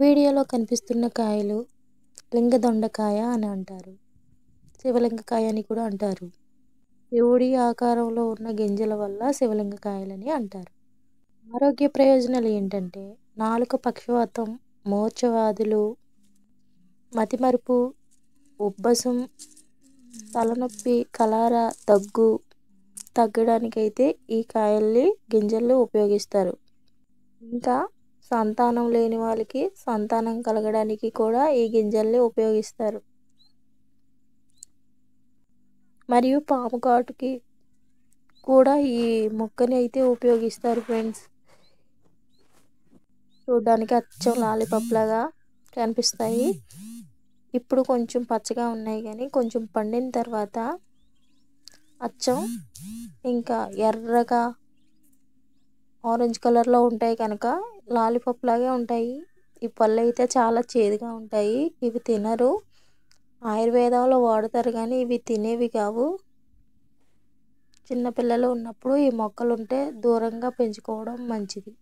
వీడియోలో కనిపిస్తున్న కాయలు లింగదొండకాయ అని అంటారు శివలింగకాయ అని కూడా అంటారు దేవుడి ఆకారంలో ఉన్న గింజల వల్ల శివలింగకాయలని అంటారు ఆరోగ్య ప్రయోజనాలు ఏంటంటే నాలుక పక్షవాతం మూర్ఛవాదులు మతిమరుపు ఉబ్బసం తలనొప్పి కలార దగ్గు తగ్గడానికైతే ఈ కాయల్ని గింజలు ఉపయోగిస్తారు ఇంకా సంతానం లేని వాళ్ళకి సంతానం కలగడానికి కూడా ఈ గింజల్ని ఉపయోగిస్తారు మరియు పాము కాటుకి కూడా ఈ మొక్కని అయితే ఉపయోగిస్తారు ఫ్రెండ్స్ చూడడానికి అచ్చం లాలిపప్లాగా కనిపిస్తాయి ఇప్పుడు కొంచెం పచ్చగా ఉన్నాయి కానీ కొంచెం పండిన తర్వాత అచ్చం ఇంకా ఎర్రగా ఆరెంజ్ కలర్లో ఉంటాయి కనుక లాలీపాప్ లాగే ఉంటాయి ఈ పళ్ళు అయితే చాలా చేదుగా ఉంటాయి ఇవి తినరు ఆయుర్వేదంలో వాడతారు కానీ ఇవి తినేవి కావు చిన్నపిల్లలు ఉన్నప్పుడు ఈ మొక్కలు ఉంటే దూరంగా పెంచుకోవడం మంచిది